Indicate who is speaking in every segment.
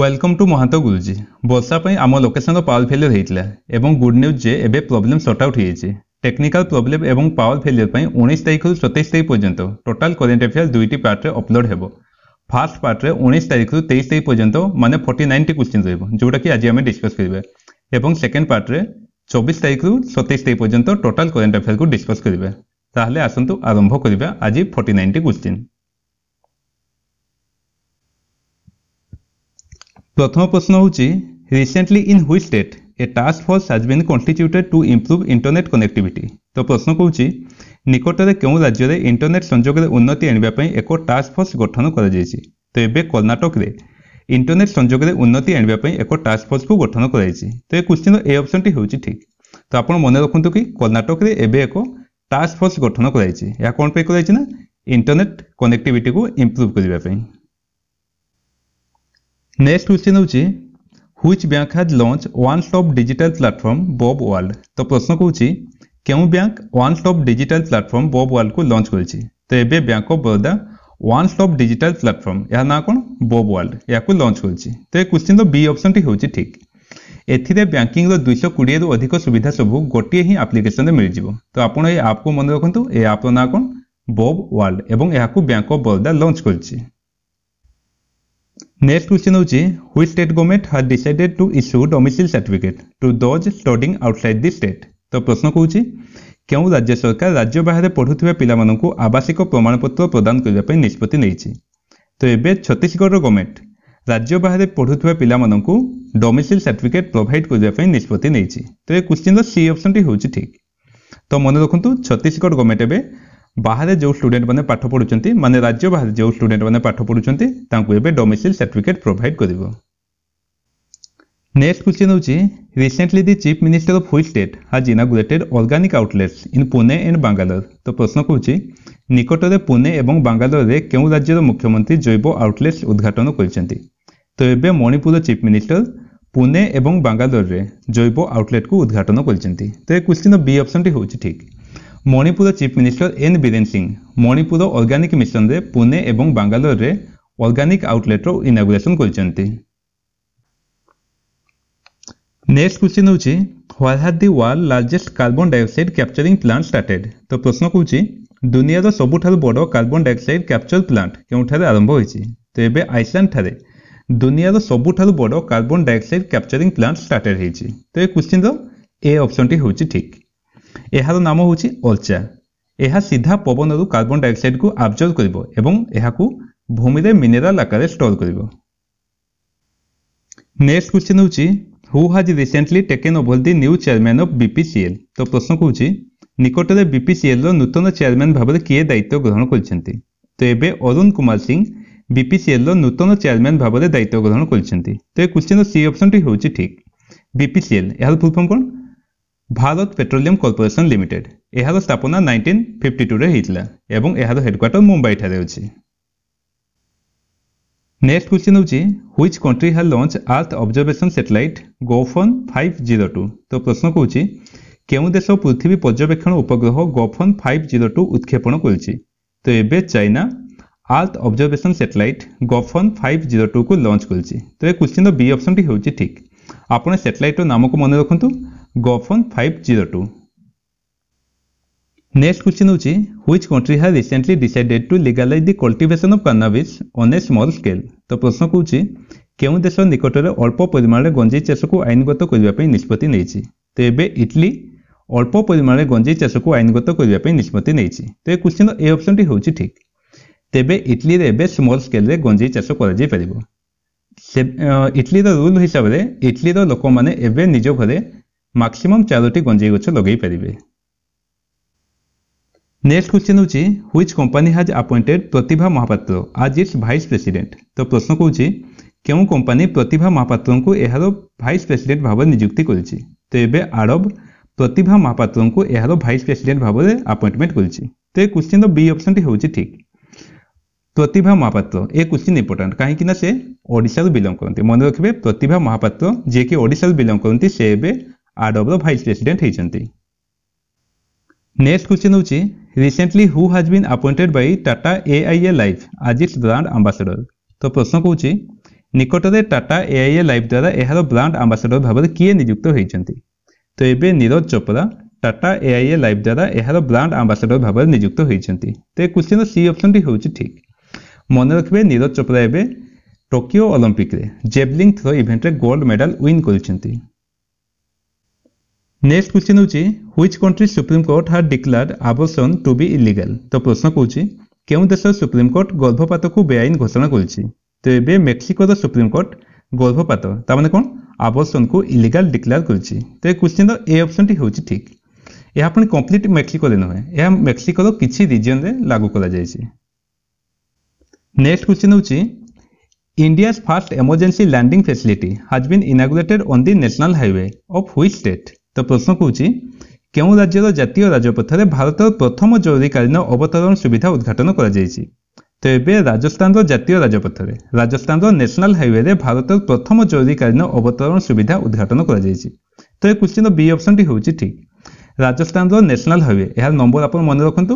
Speaker 1: Welcome two Mahanta গুরুজি ବର୍ଷା ପାଇଁ ଆମ ଲୋକେସନ୍ର ପାୱାର ଫେଲିୟର ହୋଇଥିଲା ଏବଂ ଗୁଡ୍ ନ୍ୟୁଜ୍ ଯେ ଏବେ ପ୍ରୋବ୍ଲେମ୍ ସର୍ଟ ଆଉଟ୍ ହୋଇଯାଇଛି টেকনিক্যাল প্রোবলেম এবং পাওয়ার ফেলিওর পাই উনিশ তারিখ রু সতেইশ তারিখ পর্যন্ত টোটাল করেন্ট আফেয়ার দুইটি পার্টে অপলোড হব ফার্স্ট পার্টে উনিশ তারিখ রু তেইশ তারিখ পর্যন্ত মানে ফর্টি নাইনটি কোশ্চিন রহব যেটা কি আজ আমি ডিসকস করবে এবং সেকেন্ড পার্টে চব্বিশ তারিখ রু সতেইশ তারিখ পর্যন্ত টোটাল করেন্ট আফেয়ারকে ডিসকস করবে ତାହେଲେ ଆସନ୍ତୁ ଆରମ୍ଭ କରିବା ଆଜି ଫର୍ଟି ନାଇନ୍ଟି କ୍ୱେଶ୍ଚିନ୍ ପ୍ରଥମ ପ୍ରଶ୍ନ ହେଉଛି recently in which state a task force has been constituted to improve internet connectivity ତ ପ୍ରଶ୍ନ କହୁଛି ନିକଟରେ କେଉଁ ରାଜ୍ୟରେ ଇଣ୍ଟରନେଟ୍ ସଂଯୋଗରେ ଉନ୍ନତି ଆଣିବା ପାଇଁ ଏକ ଟାସ୍କ ଫୋର୍ସ ଗଠନ କରାଯାଇଛି ତ ଏବେ କର୍ଣ୍ଣାଟକରେ ଇଣ୍ଟରନେଟ୍ ସଂଯୋଗରେ ଉନ୍ନତି ଆଣିବା ପାଇଁ ଏକ ଟାସ୍କ ଫୋର୍ସକୁ ଗଠନ କରାଯାଇଛି ତ ଏ କ୍ୱେଶ୍ଚିନ୍ର ଏ ଅପସନ୍ଟି ହେଉଛି ଠିକ୍ ତ ଆପଣ ମନେ ରଖନ୍ତୁ କି କର୍ଣ୍ଣାଟକରେ ଏବେ ଏକ টাস্ক ফোর্স গঠন করাইছে ଏହା କ'ଣ ପାଇଁ କରାଯାଇଛି ନା ଇଣ୍ଟରନେଟ୍ କନେକ୍ଟିଭିଟିକୁ ଇମ୍ପ୍ରୁଭ୍ କରିବା ପାଇଁ ନେକ୍ସଟ କ୍ୱେଶ୍ଚିନ୍ ହେଉଛି which bank has launch one stop digital platform bob World ତ ପ୍ରଶ୍ନ କହୁଛି କେଉଁ bank one stop digital platform bob ୱାର୍ଲଡକୁ ଲଞ୍ଚ କରିଛି ତ ଏବେ bank of Baroda one stop digital platform ଏହା ନାଁ କ'ଣ ବବ୍ ୱାର୍ଲଡ ଏହାକୁ ଲଞ୍ଚ କରିଛି ତ ଏ କ୍ୱେଶ୍ଚିନ୍ର ବି ଅପସନ୍ଟି ହେଉଛି ଠିକ୍ ଏଥିରେ ବ୍ୟାଙ୍କିଂର ଦୁଇଶହ କୋଡ଼ିଏରୁ ଅଧିକ ସୁବିଧା ସବୁ ଗୋଟିଏ ହିଁ ଆପ୍ଲିକେସନରେ ମିଳିଯିବ ତ ଆପଣ ଏ ଆପ୍କୁ ମନେ ରଖନ୍ତୁ ଏ ଆପ୍ର ନାଁ କ'ଣ ବବ୍ ୱାର୍ଲଡ ଏବଂ ଏହାକୁ ବ୍ୟାଙ୍କ ଅଫ୍ ବରୋଦା ଲଞ୍ଚ କରିଛି ନେକ୍ସଟ କ୍ୱେଶ୍ଚନ୍ ହେଉଛି which state government has decided to issue domicile certificate to those studying outside the state ତ ପ୍ରଶ୍ନ କହୁଛି କେଉଁ ରାଜ୍ୟ ସରକାର ରାଜ୍ୟ ବାହାରେ ପଢ଼ୁଥିବା ପିଲାମାନଙ୍କୁ ଆବାସିକ ପ୍ରମାଣପତ୍ର ପ୍ରଦାନ କରିବା ପାଇଁ ନିଷ୍ପତ୍ତି ନେଇଛି ତ ଏବେ ଛତିଶଗଡ଼ର ଗଭର୍ଣ୍ଣମେଣ୍ଟ ରାଜ୍ୟ ବାହାରେ ପଢ଼ୁଥିବା ପିଲାମାନଙ୍କୁ ଡୋମିସିଲ୍ ସାର୍ଟିଫିକେଟ୍ ପ୍ରୋଭାଇଡ୍ କରିବା ପାଇଁ ନିଷ୍ପତ୍ତି ନେଇଛି ତେବେ କୋଶ୍ଚିନ୍ର ସି ଅପସନ୍ଟି ହେଉଛି ଠିକ୍ ତ ମନେ ରଖନ୍ତୁ ଛତିଶଗଡ଼ ଗଭର୍ଣ୍ଣମେଣ୍ଟ ଏବେ ବାହାରେ ଯେଉଁ ଷ୍ଟୁଡେଣ୍ଟମାନେ ପାଠ ପଢ଼ୁଛନ୍ତି ମାନେ ରାଜ୍ୟ ବାହାରେ ଯେଉଁ ଷ୍ଟୁଡେଣ୍ଟମାନେ ପାଠ ପଢ଼ୁଛନ୍ତି ତାଙ୍କୁ ଏବେ ଡୋମିସିଲ୍ ସାର୍ଟିଫିକେଟ୍ ପ୍ରୋଭାଇଡ୍ କରିବ ନେକ୍ସଟ କ୍ୱେଶ୍ଚିନ୍ ହେଉଛି recently the chief minister of which state has inaugurated organic outlets in Pune and Bangalore ତ ପ୍ରଶ୍ନ କହୁଛି ନିକଟରେ ପୁନେ ଏବଂ ବାଙ୍ଗାଲୋରରେ କେଉଁ ରାଜ୍ୟର ମୁଖ୍ୟମନ୍ତ୍ରୀ ଜୈବ ଆଉଟଲେଟ୍ସ ଉଦ୍ଘାଟନ କରିଛନ୍ତି ତେବେ ମଣିପୁର ଚିଫ୍ ମିନିଷ୍ଟର ପୁନେ ଏବଂ ବାଙ୍ଗାଲୋରରେ ଜୈବ ଆଉଟଲେଟ୍କୁ ଉଦ୍ଘାଟନ କରିଛନ୍ତି ତେବେ କ୍ୱେଶ୍ଚିନ୍ର ବି ଅପସନ୍ଟି ହେଉଛି ଠିକ୍ Manipur chief minister N Biren Singh Manipur organic ମିଶନରେ ପୁନେ ଏବଂ ବାଙ୍ଗାଲୋରରେ ଅର୍ଗାନିକ୍ ଆଉଟଲେଟ୍ର ଇନାଗୁରେସନ୍ କରିଛନ୍ତି ନେକ୍ସଟ କ୍ୱେଶ୍ଚିନ୍ ହେଉଛି where has the world largest carbon dioxide capturing plant started ତ ପ୍ରଶ୍ନ କହୁଛି ଦୁନିଆର ସବୁଠାରୁ ବଡ଼ କାର୍ବନ୍ ଡାଇଅକ୍ସାଇଡ୍ କ୍ୟାପ୍ଚର ପ୍ଲାଣ୍ଟ କେଉଁଠାରେ ଆରମ୍ଭ ହୋଇଛି ତେବେ ଆଇସ୍ଲାଣ୍ଡଠାରେ ଦୁନିଆର ସବୁଠାରୁ ବଡ଼ carbon dioxide capturing plant started ହେଇଛି ତ ଏ କୋଶ୍ଚିନ୍ର ଏ ଅପସନ୍ଟି ହେଉଛି ଠିକ୍ ଏହାର ନାମ ହେଉଛି ଅର୍ଚା ଏହା ସିଧା ପବନରୁ କାର୍ବନ୍ ଡାଇଅକ୍ସାଇଡ୍କୁ ଆବଜର୍ଭ କରିବ ଏବଂ ଏହାକୁ ଭୂମିରେ ମିନେରାଲ ଆକାରରେ ଷ୍ଟୋର କରିବ ନେକ୍ସଟ କ୍ୱେଶ୍ଚିନ୍ ହେଉଛି who has recently taken over the new chairman of BPCL ତ ପ୍ରଶ୍ନ କହୁଛି ନିକଟରେ ବିପିସିଏଲ୍ର ନୂତନ ଚେୟାରମ୍ୟାନ୍ ଭାବରେ କିଏ ଦାୟିତ୍ୱ ଗ୍ରହଣ କରିଛନ୍ତି ତ ଏବେ ଅରୁଣ କୁମାର ସିଂ ବିପିସିଏଲ୍ର ନୂତନ ଚେୟାରମ୍ୟାନ୍ ଭାବରେ ଦାୟିତ୍ୱ ଗ୍ରହଣ କରିଛନ୍ତି ତ ଏ କ୍ୱେଶ୍ଚିନ୍ର ସି ଅପସନ୍ଟି ହେଉଛି ଠିକ୍ ବିପିସିଏଲ୍ ଏହାର ଫୁଲ୍ ଫର୍ମ କ'ଣ ଭାରତ ପେଟ୍ରୋଲିୟମ୍ କର୍ପୋରେସନ୍ ଲିମିଟେଡ୍ ଏହାର ସ୍ଥାପନା ନାଇଣ୍ଟିନ୍ ଫିଫ୍ଟି ଟୁରେ ହେଇଥିଲା ଏବଂ ଏହାର ହେଡ୍କ୍ୱାର୍ଟର ମୁମ୍ବାଇଠାରେ ଅଛି ନେକ୍ସଟ କ୍ୱେଶ୍ଚିନ୍ ହେଉଛି which country has launch earth observation satellite Gaofen five zero two ତ ପ୍ରଶ୍ନ କହୁଛି କେଉଁ ଦେଶ ପୃଥିବୀ ପର୍ଯ୍ୟବେକ୍ଷଣ ଉପଗ୍ରହ ଗୋଫନ୍ ଫାଇଭ୍ ଜିରୋ ଟୁ ଉତ୍କ୍ଷେପଣ କରିଛି ତ ଏବେ China earth observation satellite Gaofen five zero টুকু লঞ্চ করছে তবে কোশ্চিন্র বি অপশনটি হচ্ছে ঠিক আপনার স্যাটেলাইটর নামক মনে রাখুন Gaofen five zero two next question হচ্ছে which country has recently decided to legalise the cultivation of cannabis on a small scale তো প্রশ্ন কৌছি কেউ দেশ নিকটরে অল্প পরিমাণে গঞ্জেই চাষকু আইনগত করা নিষ্পতি নেইছি তো এবে ইটলি অল্প পরিমাণে গঞ্জেই চাষকু আইনগত করা নিষ্পতি নেইছি তো এই কোশ্চিন এ অপশনটি হচ্ছে ঠিক তেবে ତେବେ স্মল ଏବେ ସ୍ମଲ୍ চাষ করা যাই କରାଯାଇପାରିବ ସେ রুল হিসাবে ହିସାବରେ লোক মানে ଏବେ নিজ ঘরে ମାକ୍ସିମମ୍ ଚାରୋଟି ଗଞ୍ଜେଇ গছ লগাই ପାରିବେ নেক্সট কোশ্চেন হচ্ছে which company has appointed Pratibha Mahapatra as its vice president তো প্রশ্ন করছি কেউ কোম্পানি প্রতিভা মহাপাত্র এর ভাইস প্রেসিডেন্ট ভাবে নিযুক্তি করেছে তো এবে আরব প্রতিভা মহাপাত্র এর ভাইস প্রেসিডেন্ট ভাবে আপয়েন্টমেন্ট করেছে তো এই কোশ্চেনর বি অপশনটি হচ্ছে ঠিক প্রতিভা মহাপাত্র এ কোশ্চিন ইম্পর্টাট কাহিঁকি না সে ওড়শার বিলং করতে মনে রাখবে প্রতিভা মহাপাত্র যিয়েকি ওড়শার বিলং করতে সে এবে আরবর ভাইস প্রেসিডেন্ট হয়েছেন নেক্সট কোশ্চিন হচ্ছে recently who has been appointed by Tata A life as its brand ambassador তো প্রশ্ন কৌছি নিকটরে টাটা এ লাইফ দ্বারা এর ব্রাণ্ড আম্বাসেডর ভাবে কি নিযুক্ত হয়েছেন তো এবে নীরজ চোপড়া টাটা এ লাইফ দ্বারা এর ব্রাণ্ড আম্বাসেডর ভাবে নিযুক্ত হয়েছেন তো এই কোশ্চিন সি অপশনটি হচ্ছে ঠিক ମନେ ରଖିବେ ନୀରଜ ଚୋପ୍ରା ଏବେ ଟୋକିଓ ଅଲମ୍ପିକରେ ଜେଭଲିଂ ଥ୍ରୋ ଇଭେଣ୍ଟରେ ଗୋଲ୍ଡ ମେଡାଲ ୱିନ୍ କରିଛନ୍ତି ନେକ୍ସଟ କ୍ୱେଶ୍ଚିନ୍ ହେଉଛି which country supreme court has declared abortion to be illegal ତ ପ୍ରଶ୍ନ କହୁଛି କେଉଁ ଦେଶ ସୁପ୍ରିମକୋର୍ଟ ଗର୍ଭପାତକୁ ବେଆଇନ ଘୋଷଣା କରିଛି ତ ଏବେ ମେକ୍ସିକୋର ସୁପ୍ରିମକୋର୍ଟ ଗର୍ଭପାତ ତା ମାନେ କ'ଣ ଆବର୍ସନ୍କୁ ଇଲିଗାଲ ଡିକ୍ଲାର କରିଛି ତ ଏ କ୍ୱେଶ୍ଚିନ୍ର ଏ ଅପସନ୍ଟି ହେଉଛି ଠିକ୍ ଏହା ପୁଣି କମ୍ପ୍ଲିଟ୍ ମେକ୍ସିକୋରେ ନୁହେଁ ଏହା ମେକ୍ସିକୋର କିଛି ରିଜିଅନରେ ଲାଗୁ କରାଯାଇଛି Next question is India's first emergency landing facility has been inaugurated on the national highway of which state? ତ ପ୍ରଶ୍ନ କହୁଛି କେଉଁ ରାଜ୍ୟର ଜାତୀୟ ରାଜପଥରେ ଭାରତର ପ୍ରଥମ ଜରୁରୀକାଳୀନ ଅବତରଣ ସୁବିଧା ଉଦ୍ଘାଟନ କରାଯାଇଛି ତ ଏବେ ରାଜସ୍ଥାନର ଜାତୀୟ ରାଜପଥରେ ରାଜସ୍ଥାନର ନ୍ୟାସନାଲ ହାଇୱେରେ ଭାରତର ପ୍ରଥମ ଜରୁରୀକାଳୀନ ଅବତରଣ ସୁବିଧା ଉଦ୍ଘାଟନ କରାଯାଇଛି ତ ଏ କ୍ୱେଶ୍ଚିନ୍ର ବି ଅପସନ୍ଟି ହେଉଛି ଠିକ୍ ରାଜସ୍ଥାନର ନ୍ୟାସନାଲ ହାଇୱେ ଏହାର ନମ୍ବର ଆପଣ ମନେ ରଖନ୍ତୁ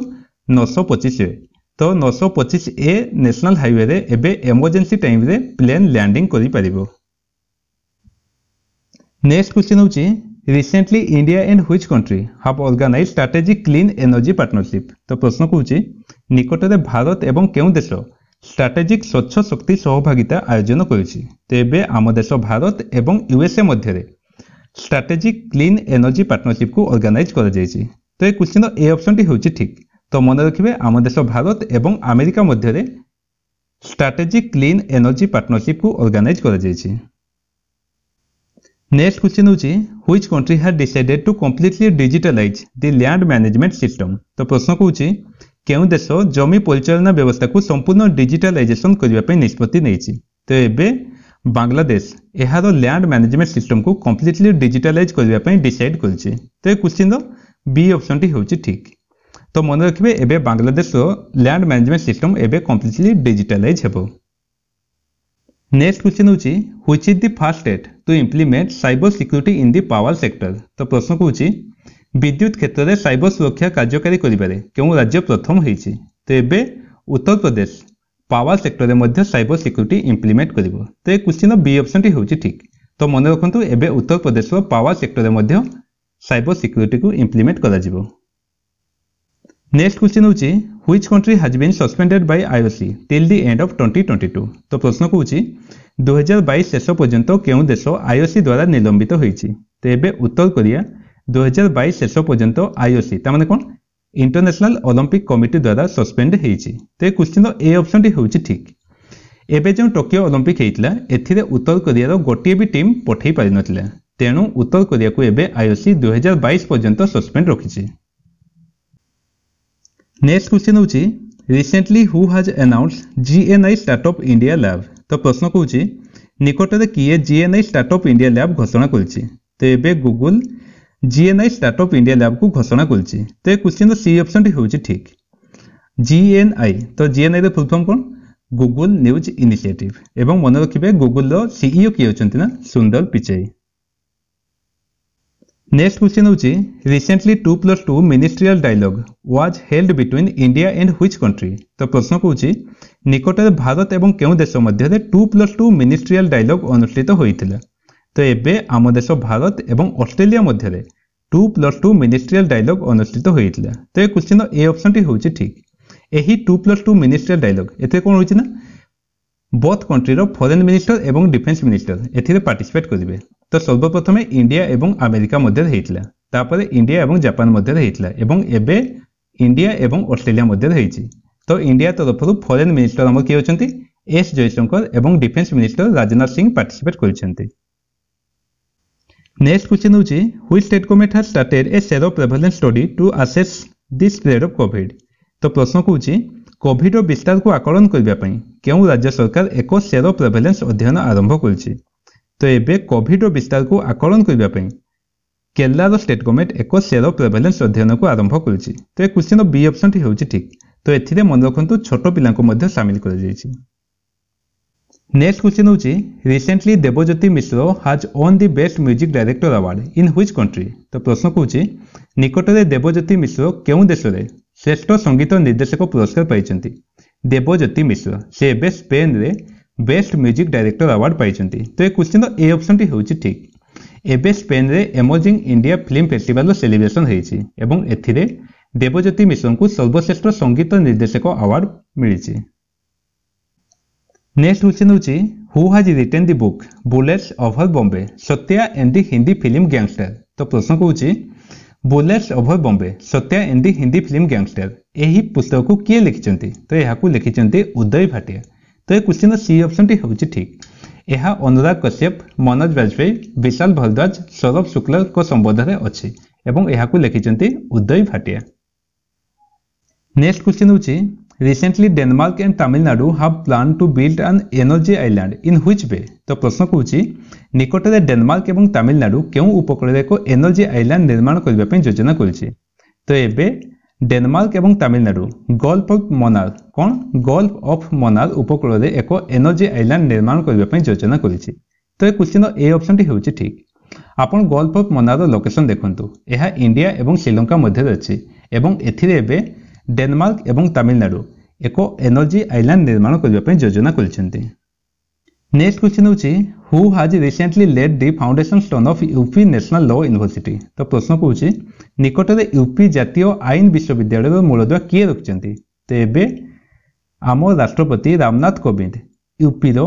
Speaker 1: ନଅଶହ ପଚିଶରେ ତ ନଅଶହ ପଚିଶ ଏ ନ୍ୟାସନାଲ୍ ହାଇୱେରେ ଏବେ ଏମର୍ଜେନ୍ସି ଟାଇମ୍ରେ ପ୍ଲେନ୍ ଲ୍ୟାଣ୍ଡିଂ କରିପାରିବ ନେକ୍ସଟ କ୍ୱେଶ୍ଚିନ୍ ହେଉଛି recently India and which country have organise strategic clean energy partnership ତ ପ୍ରଶ୍ନ କହୁଛି ନିକଟରେ ଭାରତ ଏବଂ କେଉଁ ଦେଶ ଷ୍ଟ୍ରାଟେଜିକ୍ ସ୍ୱଚ୍ଛ ଶକ୍ତି ସହଭାଗିତା ଆୟୋଜନ କରିଛି ତେବେ ଆମ ଦେଶ ଭାରତ ଏବଂ ୟୁଏସ୍ଏ ମଧ୍ୟରେ ଷ୍ଟ୍ରାଟେଜିକ୍ କ୍ଲିନ୍ ଏନର୍ଜି ପାର୍ଟନରସିପ୍କୁ ଅର୍ଗାନାଇଜ୍ କରାଯାଇଛି ତ ଏ କ୍ୱେଶ୍ଚିନ୍ର ଏ ଅପସନ୍ଟି ହେଉଛି ଠିକ୍ তো মনে রাখবে ଆମ ଦେଶ ଭାରତ ଏବଂ ଆମେରିକା ମଧ୍ୟରେ ଷ୍ଟ୍ରାଟେଜିକ୍ କ୍ଲିନ୍ ଏନର୍ଜି ପାର୍ଟନରସିପ୍କୁ ଅର୍ଗାନାଇଜ୍ କରାଯାଇଛି ନେକ୍ସଟ କ୍ୱେଶ୍ଚିନ୍ ହେଉଛି which country had decided to completely digitalise the land management system ତ ପ୍ରଶ୍ନ କହୁଛି କେଉଁ ଦେଶ ଜମି ପରିଚାଳନା ବ୍ୟବସ୍ଥାକୁ ସମ୍ପୂର୍ଣ୍ଣ ଡିଜିଟାଲାଇଜେସନ୍ କରିବା ପାଇଁ ନିଷ୍ପତ୍ତି ନେଇଛି ତ ଏବେ ବାଂଲାଦେଶ ଏହାର ଲ୍ୟାଣ୍ଡ ମ୍ୟାନେଜମେଣ୍ଟ ସିଷ୍ଟମ୍କୁ କମ୍ପ୍ଲିଟଲି ଡିଜିଟାଲାଇଜ୍ କରିବା ପାଇଁ ଡିସାଇଡ୍ କରିଛି ତ ଏ କ୍ୱେଶ୍ଚିନ୍ର ବି ଅପସନ୍ଟି ହେଉଛି ଠିକ୍ তো মনে রাখবে এবে বাংলাদেশর ল্যান্ড ম্যানেজমেন্ট সিস্টম এবে কমপ্লিটলি ডিজিটালাইজ হব নেক্সট কোশ্চিন হচ্ছে which is the first state to implement cyber security in the power sector তো প্রশ্ন হচ্ছে বিদ্যুৎ ক্ষেত্রে সাইবর সুরক্ষা কার্যকারী করবার কেউ রাজ্য প্রথম হয়েছে তো এবে উত্তরপ্রদেশ পাওয়ার সেক্টরে মধ্যে সাইবর সিক্যুরিটি ইমপ্লিমেন্ট করব তো এই কোশ্চিনর বি অপশনটি হচ্ছে ঠিক তো মনে রাখতু এবে উত্তরপ্রদেশর পাওয়ার সেক্টরে মধ্যে সাইবর সিক্যুরিটি ইমপ্লিমেন্ট করা નેક્સ્ટ ક્વેશ્ચન હોઉଛି which country has been suspended by IOC till the end of twenty twenty two ତ ପ୍ରଶ୍ନ କହୁଛି ଦୁଇହଜାର ବାଇଶ ଶେଷ ପର୍ଯ୍ୟନ୍ତ କେଉଁ ଦେଶ ଆଇଓସି ଦ୍ୱାରା ନିଲମ୍ବିତ ହୋଇଛି ତ ଏବେ ଉତ୍ତର କୋରିଆ ଦୁଇହଜାର ବାଇଶ ଶେଷ ପର୍ଯ୍ୟନ୍ତ ଆଇଓସି ତାମାନେ କ'ଣ ଇଣ୍ଟରନ୍ୟାସନାଲ ଅଲମ୍ପିକ୍ କମିଟି ଦ୍ୱାରା ସସ୍ପେଣ୍ଡ ହେଇଛି ତ ଏ କ୍ୱେଶ୍ଚିନ୍ର ଏ ଅପସନ୍ଟି ହେଉଛି ଠିକ୍ ଏବେ ଯେଉଁ ଟୋକିଓ ଅଲମ୍ପିକ୍ ହେଇଥିଲା ଏଥିରେ ଉତ୍ତର କୋରିଆର ଗୋଟିଏ ବି ଟିମ୍ ପଠାଇ ପାରିନଥିଲା ତେଣୁ ଉତ୍ତର କୋରିଆକୁ ଏବେ ଆଇଓସି ଦୁଇହଜାର ବାଇଶ ପର୍ଯ୍ୟନ୍ତ ସସ୍ପେଣ୍ଡ ରଖିଛି নেক্সট কোশ্চিন হচ্ছে recently who has announce GNI startup India lab তো প্রশ্ন কৌছি নিকটরে কিয়ে জিএনআই স্টার্টঅপ ইন্ডিয়া ল্যাব ঘোষণা করেছে তো এবে গুগল জিএনআই স্টার্টঅপ ইন্ডিয়া ল্যাবকু ঘোষণা করেছে তো এই কোশ্চিনর সি অপশনটি হচ্ছে ঠিক জিএনআই তো জিএনআই রে ফুল ফর্ম কোন গুগল নিউজ ইনিশিয়েটিভ এবং মনে রাখবে গুগলর সিইও কি অনেক না সুন্দর Pichai Next question is recently 2 plus 2 ministerial dialogue was held between India and which country? তো প্রশ্ন কৌছি নিকটরে ভারত এবং কেউ দেশ মধ্যে 2 প্লস 2 মিনিস্ট্রিয়াল ডায়লগ অনুষ্ঠিত হয়েছিল তো এবে আম দেশ ভারত এবং অস্ট্রেলিয়া মধ্যে 2 প্লস 2 মিনিস্ট্রিয়াল ডায়লগ অনুষ্ঠিত হয়েছিল তো এই কোশ্চিন এ অপশনটি হচ্ছে ঠিক ଏହି two plus two ministerial dialogue ଏଥିରେ କ'ଣ ହେଉଛି ନା ବୋଥ୍ କଣ୍ଟ୍ରିର ଫରେନ୍ ମିନିଷ୍ଟର ଏବଂ ଡିଫେନ୍ସ ମିନିଷ୍ଟର ଏଥିରେ ପାର୍ଟିସିପେଟ୍ କରିବେ তো সর্বপ্রথমে ইন্ডিয়া এবং ଆମେରିକା ମଧ୍ୟରେ ହେଇଥିଲା ତାପରେ ଇଣ୍ଡିଆ ଏବଂ ଜାପାନ ମଧ୍ୟରେ ହେଇଥିଲା ଏବଂ ଏବେ ଇଣ୍ଡିଆ ଏବଂ ଅଷ୍ଟ୍ରେଲିଆ ମଧ୍ୟରେ ହେଇଛି ତ ଇଣ୍ଡିଆ ତରଫରୁ ଫରେନ୍ ମିନିଷ୍ଟର ଆମର କିଏ ଅଛନ୍ତି এস জয়শঙ্কর এবং defence minister Rajnath Singh participate କରିଛନ୍ତି নেক্সট কোশ্চেন ହେଉଛି which state government has started a sero prevalence study to assess the spread of COVID ତ ପ୍ରଶ୍ନ କହୁଛି କୋଭିଡ୍ର ବିସ୍ତାରକୁ ଆକଳନ କରିବା ପାଇଁ କେଉଁ ରାଜ୍ୟ ସରକାର ଏକ ସେରୋ ପ୍ରେଭାଲେନ୍ସ ଅଧ୍ୟୟନ ଆରମ୍ଭ କରିଛି ତ ଏବେ କୋଭିଡ୍ର ବିସ୍ତାରକୁ ଆକଳନ କରିବା ପାଇଁ କେରଲାର ଷ୍ଟେଟ୍ ଗଭର୍ଣ୍ଣମେଣ୍ଟ ଏକ ସେରୋ ପ୍ରେଭାଲେନ୍ସ ଅଧ୍ୟୟନକୁ ଆରମ୍ଭ କରିଛି ତ ଏ କ୍ୱେଶ୍ଚିନ୍ର ବି ଅପସନ୍ଟି ହେଉଛି ଠିକ୍ ତ ଏଥିରେ ମନେ ରଖନ୍ତୁ ଛୋଟ ପିଲାଙ୍କୁ ମଧ୍ୟ ସାମିଲ କରାଯାଇଛି ନେକ୍ସଟ କ୍ୱେଶ୍ଚିନ୍ ହେଉଛି recently Debajyoti Mishra has won the best music director award in which country ତ ପ୍ରଶ୍ନ କହୁଛି ନିକଟରେ ଦେବଜ୍ୟୋତି ମିଶ୍ର କେଉଁ ଦେଶରେ ଶ୍ରେଷ୍ଠ ସଙ୍ଗୀତ ନିର୍ଦ୍ଦେଶକ ପୁରସ୍କାର ପାଇଛନ୍ତି ଦେବଜ୍ୟୋତି ମିଶ୍ର ସେ ଏବେ ସ୍ପେନ୍ରେ ବେଷ୍ଟ ମ୍ୟୁଜିକ୍ ଡାଇରେକ୍ଟର ଆୱାର୍ଡ଼ ପାଇଛନ୍ତି ତ ଏ କ୍ୱେଶ୍ଚିନ୍ର ଏ ଅପସନ୍ଟି ହେଉଛି ଠିକ୍ ଏବେ ସ୍ପେନ୍ରେ ଏମର୍ଜିଂ ଇଣ୍ଡିଆ ଫିଲ୍ମ ଫେଷ୍ଟିଭାଲର ସେଲିବ୍ରେସନ୍ ହେଇଛି ଏବଂ ଏଥିରେ ଦେବଜ୍ୟୋତି ମିଶ୍ରଙ୍କୁ ସର୍ବଶ୍ରେଷ୍ଠ ସଙ୍ଗୀତ ନିର୍ଦ୍ଦେଶକ ଆୱାର୍ଡ଼ ମିଳିଛି ନେକ୍ସଟ କ୍ୱେଶ୍ଚିନ୍ ହେଉଛି who has written the book bullets over Bombay Satya and the Hindi film gangster ତ ପ୍ରଶ୍ନ କହୁଛି bullets over Bombay Satya and the Hindi film gangster ଏହି ପୁସ୍ତକକୁ କିଏ ଲେଖିଛନ୍ତି ତ ଏହାକୁ ଲେଖିଛନ୍ତି ଉଦୟ ଭାଟିଆ તો એ ક્વેશ્ચનର સી ଅପସନଟି ହେଉଛି ଠିକ୍ ଏହା ଅନୁରାଗ କଶ୍ୟପ ମନୋଜ ବାଜପେୟୀ ବିଶାଲ ଭରଦ୍ୱାଜ ସୌରଭ ଶୁକ୍ଲଙ୍କ ସମ୍ବନ୍ଧରେ ଅଛି ଏବଂ ଏହାକୁ ଲେଖିଛନ୍ତି ଉଦୟ ଭାଟିଆ ନେକ୍ସଟ କ୍ୱେଶ୍ଚିନ୍ ହେଉଛି recently Denmark and Tamil Nadu have plan to build an energy island in which way ତ ପ୍ରଶ୍ନ କହୁଛି ନିକଟରେ ଡେନମାର୍କ ଏବଂ ତାମିଲନାଡୁ କେଉଁ ଉପକୂଳରେ ଏକ ଏନର୍ଜି ଆଇଲ୍ୟାଣ୍ଡ ନିର୍ମାଣ କରିବା ପାଇଁ ଯୋଜନା କରିଛି ତ ଏବେ ଡେନମାର୍କ ଏବଂ ତାମିଲନାଡୁ ଗଲ୍ଫ ଅଫ୍ ମନାର କ'ଣ ଗଲ୍ଫ ଅଫ୍ ମନାର ଉପକୂଳରେ ଏକ ଏନର୍ଜି ଆଇଲ୍ୟାଣ୍ଡ ନିର୍ମାଣ କରିବା ପାଇଁ ଯୋଜନା କରିଛି ତ ଏ କୋଶ୍ଚିନ୍ର ଏ ଅପସନ୍ଟି ହେଉଛି ଠିକ୍ ଆପଣ ଗଲ୍ଫ ଅଫ୍ ମନାରର ଲୋକେସନ୍ ଦେଖନ୍ତୁ ଏହା ଇଣ୍ଡିଆ ଏବଂ ଶ୍ରୀଲଙ୍କା ମଧ୍ୟରେ ଅଛି ଏବଂ ଏଥିରେ ଏବେ ଡେନମାର୍କ ଏବଂ ତାମିଲନାଡୁ ଏକ ଏନର୍ଜି ଆଇଲ୍ୟାଣ୍ଡ ନିର୍ମାଣ କରିବା ପାଇଁ ଯୋଜନା କରିଛନ୍ତି ନେକ୍ସଟ କ୍ୱେଶ୍ଚିନ୍ ହେଉଛି who has recently laid the foundation stone of UP national law university ତ ପ୍ରଶ୍ନ କହୁଛି ନିକଟରେ ୟୁପି ଜାତୀୟ ଆଇନ ବିଶ୍ୱବିଦ୍ୟାଳୟର ମୂଳଦୁଆ କିଏ ରଖିଛନ୍ତି ତେବେ ଆମ ରାଷ୍ଟ୍ରପତି ରାମନାଥ କୋବିନ୍ଦ ୟୁପିର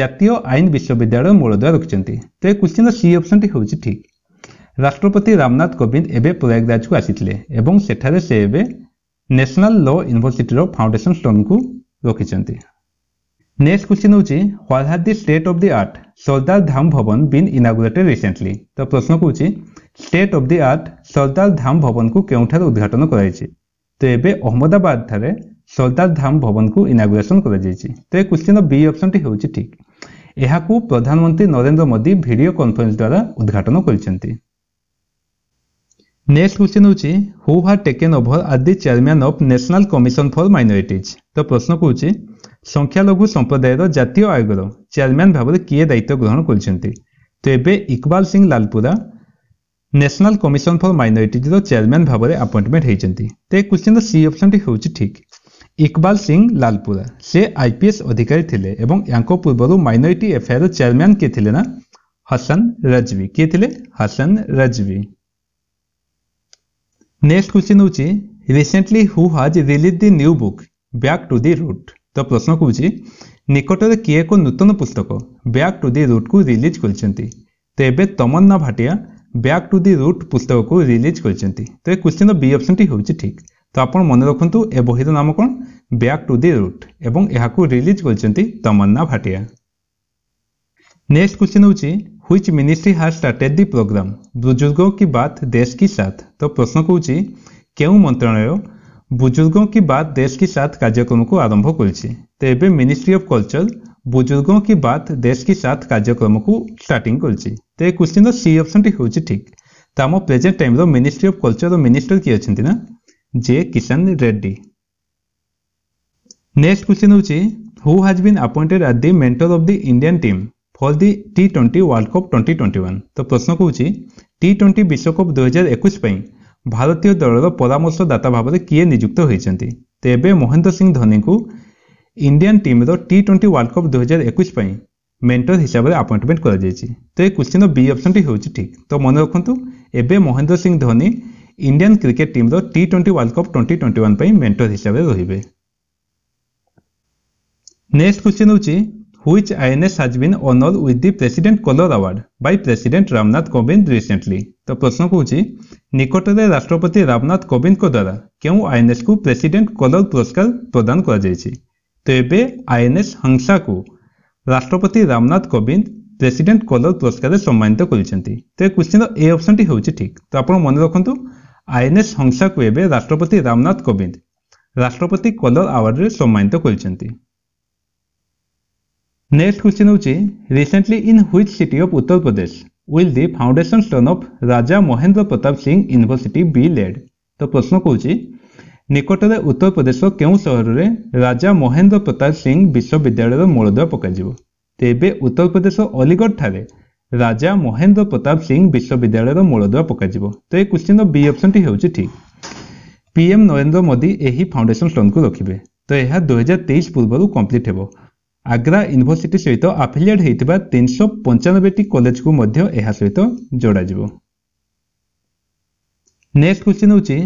Speaker 1: ଜାତୀୟ ଆଇନ ବିଶ୍ୱବିଦ୍ୟାଳୟ ମୂଳଦୁଆ ରଖିଛନ୍ତି ତେବେ କୋଶ୍ଚିନ୍ର ସି ଅପସନ୍ଟି ହେଉଛି ଠିକ୍ ରାଷ୍ଟ୍ରପତି ରାମନାଥ କୋବିନ୍ଦ ଏବେ ପ୍ରୟାଗରାଜକୁ ଆସିଥିଲେ ଏବଂ ସେଠାରେ ସେ ଏବେ ନ୍ୟାସନାଲ ଲ ୟୁନିଭର୍ସିଟିର ଫାଉଣ୍ଡେସନ ଷ୍ଟୋନ୍କୁ ରଖିଛନ୍ତି ନେକ୍ସଟ କୋଶ୍ଚିନ୍ ହେଉଛି what has the state of the art Sardar Dham Bhavan been inaugurated recently ତ ପ୍ରଶ୍ନ କହୁଛି state of the art Sardar Dham ଭବନକୁ କେଉଁଠାରେ ଉଦ୍ଘାଟନ କରାଯାଇଛି ତ ଏବେ ଅହମ୍ମଦାବାଦ ଠାରେ ସର୍ଦ୍ଦାର ଧାମ ଭବନକୁ ଇନାଗୁରେସନ୍ କରାଯାଇଛି ତ ଏ କ୍ୱେଶ୍ଚିନ୍ର ବି ଅପ୍ସନ୍ଟି ହେଉଛି ଠିକ୍ ଏହାକୁ ପ୍ରଧାନମନ୍ତ୍ରୀ ନରେନ୍ଦ୍ର ମୋଦି ଭିଡ଼ିଓ କନଫରେନ୍ସ ଦ୍ୱାରା ଉଦ୍ଘାଟନ କରିଛନ୍ତି ନେକ୍ସଟ କ୍ୱେଶ୍ଚିନ୍ ହେଉଛି who has taken over at the chairman of national commission for minorities ତ ପ୍ରଶ୍ନ କହୁଛି ସଂଖ୍ୟାଲଘୁ ସମ୍ପ୍ରଦାୟର ଜାତୀୟ ଆୟୋଗର ଚେୟାରମ୍ୟାନ୍ ଭାବରେ କିଏ ଦାୟିତ୍ୱ ଗ୍ରହଣ କରିଛନ୍ତି ତ ଏବେ Iqbal Singh Lalpura national commission for ମାଇନରିଟିଜର ଚେୟାରମ୍ୟାନ ଭାବରେ ଆପଏଣ୍ଟମେଣ୍ଟ ହୋଇଛନ୍ତି ତ ଏ କ୍ୱେଶ୍ଚିନ୍ର ସି ଅପସନ୍ଟି ହେଉଛି ଠିକ୍ ଇକବାଲ ସିଂ ଲାଲପୁରା ସେ ଆଇପିଏସ୍ ଅଧିକାରୀ ଥିଲେ ଏବଂ ୟାଙ୍କ ପୂର୍ବରୁ ମାଇନରିଟି ଏଫ୍ଆଇଆର୍ର ଚେୟାରମ୍ୟାନ୍ କିଏ ଥିଲେ ନା ହସନ ରଜବି କିଏ ଥିଲେ ହସନ ରଜବି ନେକ୍ସଟ କ୍ୱେଶ୍ଚିନ୍ ହେଉଛି recently who has release the new book back to the root ତ ପ୍ରଶ୍ନ କହୁଛି ନିକଟରେ କିଏ ଏକ ନୂତନ ପୁସ୍ତକ ବ୍ୟାକ୍ ଟୁ ଦି ରୁଟ୍କୁ ରିଲିଜ୍ କରିଛନ୍ତି ତ ଏବେ Tamannaah Bhatia back to the root ପୁସ୍ତକକୁ ରିଲିଜ୍ କରିଛନ୍ତି ତ ଏ କ୍ୱେଶ୍ଚିନ୍ର ବି ଅପସନ୍ଟି ହେଉଛି ଠିକ୍ ତ ଆପଣ ମନେ ରଖନ୍ତୁ ଏ ବହିର ନାମ କ'ଣ ବ୍ୟାକ୍ ଟୁ ଦି ରୁଟ୍ ଏବଂ ଏହାକୁ ରିଲିଜ୍ କରିଛନ୍ତି ତମନ୍ନା ଭାଟିଆ ନେକ୍ସଟ क्वेश्चन ହେଉଛି which ministry has started the program Buzurg ki Baat ଦେଶ କି ସାଥ୍ ତ ପ୍ରଶ୍ନ କହୁଛି କେଉଁ ମନ୍ତ୍ରଣାଳୟ ବୁଜୁର୍ଗ କି ବାତ୍ ଦେଶ କି ସାଥ୍ କାର୍ଯ୍ୟକ୍ରମକୁ ଆରମ୍ଭ କରିଛି ତ ଏବେ ମିନିଷ୍ଟ୍ରି ଅଫ୍ କଲଚର बुजुर्गों की बात देश के साथ कार्यक्रम को स्टार्टिंग कर क्वेश्चन सी ऑप्शन टी हूँ ठीक तो आम present time ministry of culture minister किए अच्छा ना G Kishan Reddy next question हूँ who has been appointed at the mentor of the Indian team for the T twenty world cup twenty twenty one তো প্রশ্ন কৌছি টি টোয়েন্টি বিশ্বকপ দুই হাজার একুশ পাই ভারতীয় দলর পরামর্শদাতা ভাবে কিয়ে নিযুক্ত হয়েছেন তো এবে মহেন্দ্র সিং ধোনিଙ୍କୁ ইন্ডিয়ান ଟିମ୍ର ଟି ଟ୍ୱେଣ୍ଟି ୱାର୍ଲ୍ଡ କପ୍ ଦୁଇହଜାର ଏକୋଇଶ ପାଇଁ ମେଣ୍ଟର ହିସାବରେ ଆପଏଣ୍ଟମେଣ୍ଟ କରାଯାଇଛି ତ ଏ କ୍ୱେଶ୍ଚିନ୍ର ବି ଅପସନ୍ଟି ହେଉଛି ଠିକ୍ ତ ମନେ ରଖନ୍ତୁ ଏବେ ମହେନ୍ଦ୍ର ସିଂ ଧୋନି ଇଣ୍ଡିଆନ୍ କ୍ରିକେଟ୍ ଟିମ୍ର T twenty world cup twenty twenty one ପାଇଁ ମେଣ୍ଟର ହିସାବରେ ରହିବେ ନେକ୍ସଟ କ୍ୱେଶ୍ଚିନ୍ ହେଉଛି which INS has been honored with the President Color Award by President Ramnath Kovind recently. তো প্রশ্ন কৌছি নিকটরে রাষ্ট্রপতি রামনাথ কোবিন্দ দ্বারা কেউ আইএনএস কু প্রেসিডেন্ট কলর পুরস্কার প্রদান করা যাইছে ତେବେ ଆଇଏନ୍ଏସ୍ ହଂସାକୁ ରାଷ୍ଟ୍ରପତି ରାମନାଥ କୋବିନ୍ଦ ପ୍ରେସିଡେଣ୍ଟ କଲର ପୁରସ୍କାରରେ ସମ୍ମାନିତ କରିଛନ୍ତି ତେବେ କୋଶ୍ଚିନ୍ର ଏ ଅପସନ୍ଟି ହେଉଛି ଠିକ୍ ତ ଆପଣ ମନେ ରଖନ୍ତୁ ଆଇଏନ୍ଏସ୍ ହଂସାକୁ ଏବେ ରାଷ୍ଟ୍ରପତି ରାମନାଥ କୋବିନ୍ଦ ରାଷ୍ଟ୍ରପତି କଲର ଆୱାର୍ଡ଼ରେ ସମ୍ମାନିତ କରିଛନ୍ତି ନେକ୍ସଟ କୋଶ୍ଚିନ୍ ହେଉଛି recently in which city of Uttar Pradesh will the foundation stone of Raja Mahendra Pratap Singh university be laid ତ ପ୍ରଶ୍ନ କହୁଛି ନିକଟରେ ଉତ୍ତରପ୍ରଦେଶ କେଉଁ ସହରରେ ରାଜା ମହେନ୍ଦ୍ର ପ୍ରତାପ ସିଂ ବିଶ୍ୱବିଦ୍ୟାଳୟର ମୂଳଦୁଆ ପକାଯିବ ତେବେ ଅଲିଗଡ଼ ଠାରେ ରାଜା ମହେନ୍ଦ୍ର ପ୍ରତାପ ସିଂ ବିଶ୍ୱବିଦ୍ୟାଳୟର ମୂଳଦୁଆ ପକାଯିବ ତ ଏ କ୍ୱେଶ୍ଚିନ୍ର ବି ଅପ୍ସନ୍ଟି ହେଉଛି ଠିକ୍ ପିଏମ୍ ନରେନ୍ଦ୍ର ମୋଦି ଏହି ଫାଉଣ୍ଡେସନ ଷ୍ଟୋନ୍କୁ ରଖିବେ ତ ଏହା ଦୁଇହଜାର ତେଇଶ ପୂର୍ବରୁ କମ୍ପ୍ଲିଟ୍ ହେବ ଆଗ୍ରା ୟୁନିଭର୍ସିଟି ସହିତ ଆଫିଲିଏଟ୍ ହୋଇଥିବା ତିନିଶହ ପଞ୍ଚାନବେଟି କଲେଜକୁ ମଧ୍ୟ ଏହା ସହିତ ଯୋଡ଼ାଯିବ ନେକ୍ସଟ କ୍ୱେଶ୍ଚିନ୍ ହେଉଛି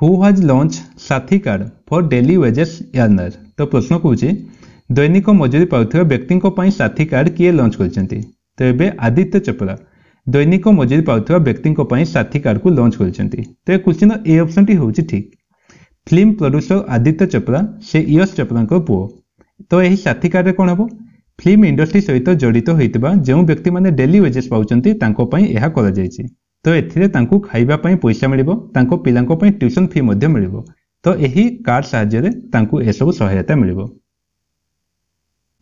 Speaker 1: who has launch Saathi card for daily wages earner তো প্রশ্ন কହୁଛି দৈনিক মজুরি পাউଥିବା ବ୍ୟକ୍ତିଙ୍କ ପାଇଁ ସାଥୀ କାର୍ଡ କିଏ ଲଞ୍ଚ କରିଛନ୍ତି ତ ଏବେ ଆଦିତ୍ୟ ଚୋପ୍ରା ଦୈନିକ ମଜୁରି ପାଉଥିବା ବ୍ୟକ୍ତିଙ୍କ ପାଇଁ ସାଥୀ କାର୍ଡକୁ ଲଞ୍ଚ କରିଛନ୍ତି ତ ଏ କୋଶ୍ଚିନ୍ର ଏ ଅପସନ୍ଟି ହେଉଛି ଠିକ୍ ଫିଲ୍ମ ପ୍ରଡ୍ୟୁସର ଆଦିତ୍ୟ ଚୋପ୍ରା ସେ ୟଶ ଚୋପ୍ରାଙ୍କ ପୁଅ ତ ଏହି ସାଥୀ କାର୍ଡରେ କ'ଣ ହେବ ଫିଲ୍ମ ଇଣ୍ଡଷ୍ଟ୍ରି ସହିତ ଜଡ଼ିତ ହୋଇଥିବା ଯେଉଁ ବ୍ୟକ୍ତିମାନେ ଡେଲି ୱେଜେସ୍ ପାଉଛନ୍ତି ତାଙ୍କ ପାଇଁ ଏହା କରାଯାଇଛି ତ ଏଥିରେ ତାଙ୍କୁ ଖାଇବା ପାଇଁ ପଇସା ମିଳିବ ତାଙ୍କ ପିଲାଙ୍କ ପାଇଁ ଟ୍ୟୁସନ୍ ଫି ମଧ୍ୟ ମିଳିବ ତ ଏହି କାର୍ଡ଼ ସାହାଯ୍ୟରେ ତାଙ୍କୁ ଏସବୁ ସହାୟତା ମିଳିବ